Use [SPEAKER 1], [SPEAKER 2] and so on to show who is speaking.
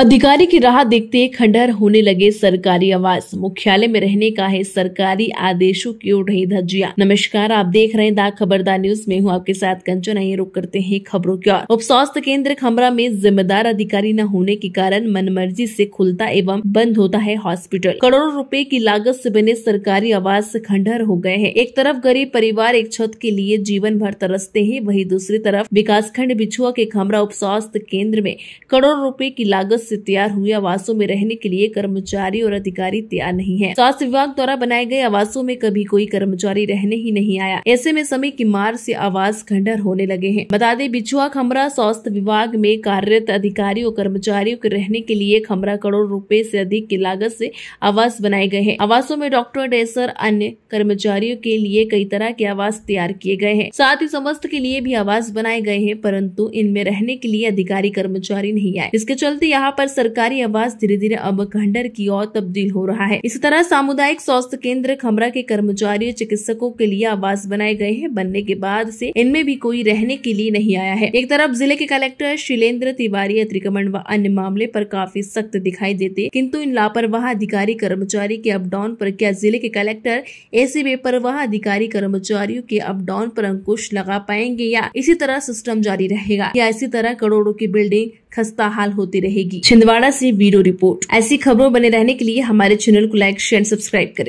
[SPEAKER 1] अधिकारी की राह देखते खंडहर होने लगे सरकारी आवास मुख्यालय में रहने का है सरकारी आदेशों की ओर रही धज्जिया नमस्कार आप देख रहे हैं दाग खबरदार न्यूज में हूँ आपके साथ कंचन आइए रुक करते हैं खबरों की ओर उप स्वास्थ्य केंद्र खमरा में जिम्मेदार अधिकारी न होने के कारण मनमर्जी से खुलता एवं बंद होता है हॉस्पिटल करोड़ों रूपए की लागत ऐसी बने सरकारी आवास खंडहर हो गए हैं एक तरफ गरीब परिवार एक छत के लिए जीवन भर तरसते है वही दूसरी तरफ विकास खंड बिछुआ के खमरा उप स्वास्थ्य केंद्र में करोड़ों रूपए की लागत से तैयार हुए आवासों में रहने के लिए कर्मचारी और अधिकारी तैयार नहीं है स्वास्थ्य विभाग द्वारा बनाए गए आवासों में कभी कोई कर्मचारी रहने ही नहीं आया ऐसे में समय की मार से आवास खंडर होने लगे हैं बता दें बिछुआ खमरा स्वास्थ्य विभाग में कार्यरत अधिकारी और कर्मचारियों के रहने के लिए खमरा करोड़ रूपए ऐसी अधिक की लागत ऐसी आवास बनाए गए हैं आवासों में डॉक्टर डेसर अन्य कर्मचारियों के लिए कई तरह के आवास तैयार किए गए हैं साथ ही समस्त के लिए भी आवास बनाए गए हैं परंतु इनमें रहने के लिए अधिकारी कर्मचारी नहीं आए इसके चलते यहाँ पर सरकारी आवास धीरे धीरे अब खंडर की ओर तब्दील हो रहा है इसी तरह सामुदायिक स्वास्थ्य केंद्र खमरा के कर्मचारियों चिकित्सकों के लिए आवास बनाए गए हैं बनने के बाद से इनमें भी कोई रहने के लिए नहीं आया है एक तरफ जिले के कलेक्टर शिलेंद्र तिवारी अतिक्रमण व अन्य मामले पर काफी सख्त दिखाई देते किंतु इन लापरवाह अधिकारी कर्मचारी के अपडाउन पर क्या जिले के कलेक्टर ऐसे बेपरवाह अधिकारी कर्मचारियों के अपडाउन पर अंकुश लगा पाएंगे या इसी तरह सिस्टम जारी रहेगा या इसी तरह करोड़ों की बिल्डिंग खस्ता हाल होती रहेगी छिंदवाड़ा से ब्यूरो रिपोर्ट ऐसी खबरों बने रहने के लिए हमारे चैनल को लाइक शेयर सब्सक्राइब करें